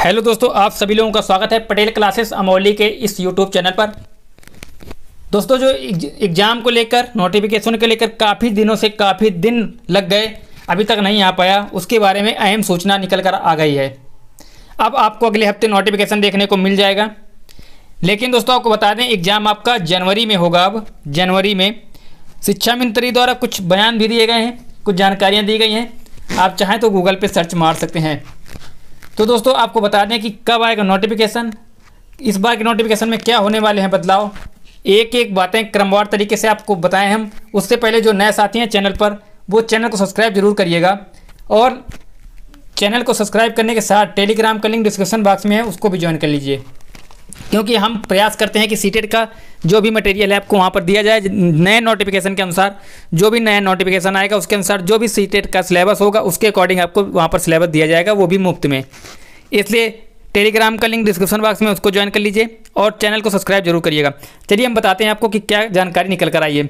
hello दोस्तों आप सभी लोगों का स्वागत है पटेल क्लासेस अमौली के इस यूट्यूब चैनल पर दोस्तों जो एग्ज़ाम को लेकर नोटिफिकेशन को लेकर काफ़ी दिनों से काफ़ी दिन लग गए अभी तक नहीं आ पाया उसके बारे में अहम सूचना निकल कर आ गई है अब आपको अगले हफ्ते नोटिफिकेशन देखने को मिल जाएगा लेकिन दोस्तों आपको बता दें एग्ज़ाम आपका जनवरी में होगा अब जनवरी में शिक्षा मंत्री द्वारा कुछ बयान भी दिए गए हैं कुछ जानकारियाँ दी गई हैं आप चाहें तो गूगल पर सर्च मार सकते हैं तो दोस्तों आपको बता दें कि कब आएगा नोटिफिकेशन इस बार के नोटिफिकेशन में क्या होने वाले हैं बदलाव एक एक बातें क्रमवार तरीके से आपको बताएं हम उससे पहले जो नए साथी हैं चैनल पर वो चैनल को सब्सक्राइब जरूर करिएगा और चैनल को सब्सक्राइब करने के साथ टेलीग्राम का लिंक डिस्क्रिप्शन बॉक्स में है उसको भी ज्वाइन कर लीजिए क्योंकि हम प्रयास करते हैं कि सीटेट e का जो भी मटेरियल है आपको वहाँ पर दिया जाए नए नोटिफिकेशन के अनुसार जो भी नया नोटिफिकेशन आएगा उसके अनुसार जो भी सी e का सिलेबस होगा उसके अकॉर्डिंग आपको वहाँ पर सिलेबस दिया जाएगा वो भी मुफ्त में इसलिए टेलीग्राम का लिंक डिस्क्रिप्शन बॉक्स में उसको ज्वाइन कर लीजिए और चैनल को सब्सक्राइब जरूर करिएगा चलिए हम बताते हैं आपको कि क्या जानकारी निकल कर आई है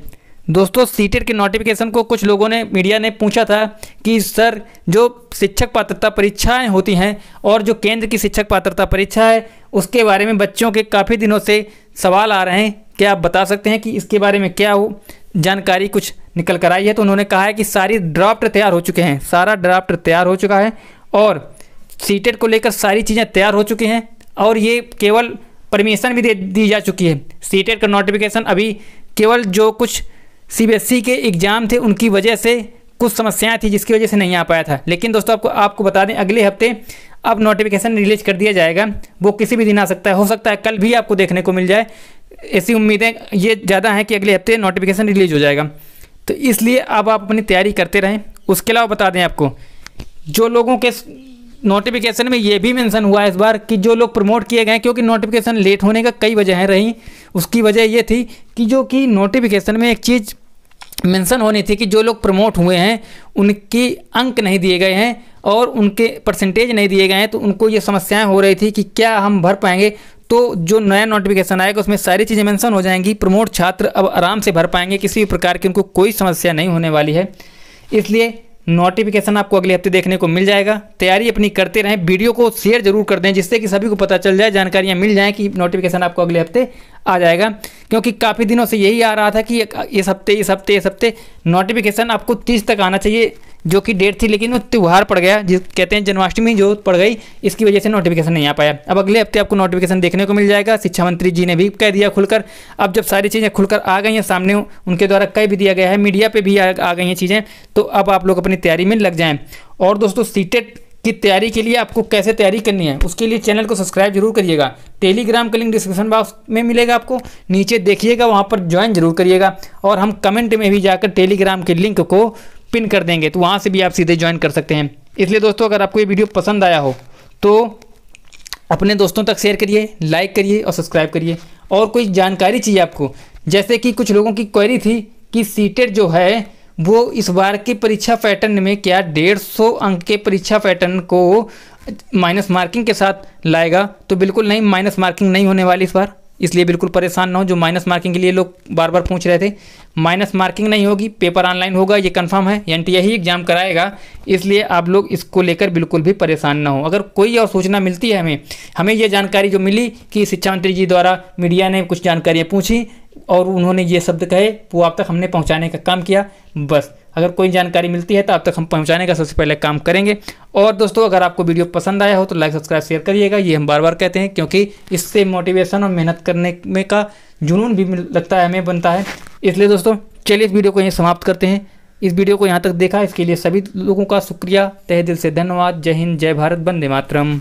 दोस्तों सीटेट e के नोटिफिकेशन को कुछ लोगों ने मीडिया ने पूछा था कि सर जो शिक्षक पात्रता परीक्षाएं होती हैं और जो केंद्र की शिक्षक पात्रता परीक्षा है उसके बारे में बच्चों के काफ़ी दिनों से सवाल आ रहे हैं क्या आप बता सकते हैं कि इसके बारे में क्या हो जानकारी कुछ निकल कर आई है तो उन्होंने कहा है कि सारी ड्राफ्ट तैयार हो चुके हैं सारा ड्राफ्ट तैयार हो चुका है और सीटेट को लेकर सारी चीज़ें तैयार हो चुकी हैं और ये केवल परमिशन भी दे दी जा चुकी है सीटेट का नोटिफिकेशन अभी केवल जो कुछ सीबीएसई के एग्ज़ाम थे उनकी वजह से कुछ समस्याएं थी जिसकी वजह से नहीं आ पाया था लेकिन दोस्तों आपको आपको बता दें अगले हफ्ते अब नोटिफिकेशन रिलीज कर दिया जाएगा वो किसी भी दिन आ सकता है हो सकता है कल भी आपको देखने को मिल जाए ऐसी उम्मीदें ये ज़्यादा हैं कि अगले हफ्ते नोटिफिकेशन रिलीज हो जाएगा तो इसलिए अब आप अपनी तैयारी करते रहें उसके अलावा बता दें आपको जो लोगों के नोटिफिकेशन में ये भी मेंशन हुआ है इस बार कि जो लोग प्रमोट किए गए क्योंकि नोटिफिकेशन लेट होने का कई वजहें रहीं उसकी वजह ये थी कि जो कि नोटिफिकेशन में एक चीज़ मेंशन होनी थी कि जो लोग प्रमोट हुए हैं उनकी अंक नहीं दिए गए हैं और उनके परसेंटेज नहीं दिए गए हैं तो उनको ये समस्याएं हो रही थी कि क्या हम भर पाएंगे तो जो नया नोटिफिकेशन आएगा उसमें सारी चीज़ें मेंशन हो जाएंगी प्रमोट छात्र अब आराम से भर पाएंगे किसी भी प्रकार की उनको कोई समस्या नहीं होने वाली है इसलिए नोटिफिकेशन आपको अगले हफ्ते देखने को मिल जाएगा तैयारी अपनी करते रहें वीडियो को शेयर जरूर कर दें जिससे कि सभी को पता चल जाए जानकारियाँ मिल जाएँ कि नोटिफिकेशन आपको अगले हफ्ते आ जाएगा क्योंकि काफ़ी दिनों से यही आ रहा था कि इस हफ्ते इस हफ्ते इस हफ्ते नोटिफिकेशन आपको तीस तक आना चाहिए जो कि डेट थी लेकिन वो त्यौहार पड़ गया जिस कहते हैं जन्माष्टमी जो पड़ गई इसकी वजह से नोटिफिकेशन नहीं आ पाया अब अगले हफ्ते आपको नोटिफिकेशन देखने को मिल जाएगा शिक्षा मंत्री जी ने भी कह दिया खुलकर अब जब सारी चीज़ें खुलकर आ गई हैं सामने उनके द्वारा कह भी दिया गया है मीडिया पर भी आ, गई हैं चीज़ें तो अब आप लोग अपनी तैयारी में लग जाएँ और दोस्तों सीटेट की तैयारी के लिए आपको कैसे तैयारी करनी है उसके लिए चैनल को सब्सक्राइब जरूर करिएगा टेलीग्राम का लिंक डिस्क्रिप्शन बॉक्स में मिलेगा आपको नीचे देखिएगा वहाँ पर ज्वाइन जरूर करिएगा और हम कमेंट में भी जाकर टेलीग्राम के लिंक को पिन कर देंगे तो वहाँ से भी आप सीधे ज्वाइन कर सकते हैं इसलिए दोस्तों अगर आपको ये वीडियो पसंद आया हो तो अपने दोस्तों तक शेयर करिए लाइक करिए और सब्सक्राइब करिए और कोई जानकारी चाहिए आपको जैसे कि कुछ लोगों की क्वेरी थी कि सीटेट जो है वो इस बार की परीक्षा पैटर्न में क्या डेढ़ सौ अंक के परीक्षा पैटर्न को माइनस मार्किंग के साथ लाएगा तो बिल्कुल नहीं माइनस मार्किंग नहीं होने वाली इस बार इसलिए बिल्कुल परेशान ना हो जो माइनस मार्किंग के लिए लोग बार बार पूछ रहे थे माइनस मार्किंग नहीं होगी पेपर ऑनलाइन होगा ये कंफर्म है एन ही एग्ज़ाम कराएगा इसलिए आप लोग इसको लेकर बिल्कुल भी परेशान ना हो अगर कोई और सूचना मिलती है हमें हमें ये जानकारी जो मिली कि शिक्षा मंत्री जी द्वारा मीडिया ने कुछ जानकारियाँ पूछी और उन्होंने ये शब्द कहे वो आप तक हमने पहुँचाने का काम किया बस अगर कोई जानकारी मिलती है तो आप तक हम पहुँचाने का सबसे पहले काम करेंगे और दोस्तों अगर आपको वीडियो पसंद आया हो तो लाइक सब्सक्राइब शेयर करिएगा ये हम बार बार कहते हैं क्योंकि इससे मोटिवेशन और मेहनत करने में का जुनून भी लगता है हमें बनता है इसलिए दोस्तों चलिए इस वीडियो को यहीं समाप्त करते हैं इस वीडियो को यहाँ तक देखा इसके लिए सभी लोगों का शुक्रिया तहे दिल से धन्यवाद जय हिंद जय भारत बंदे मातरम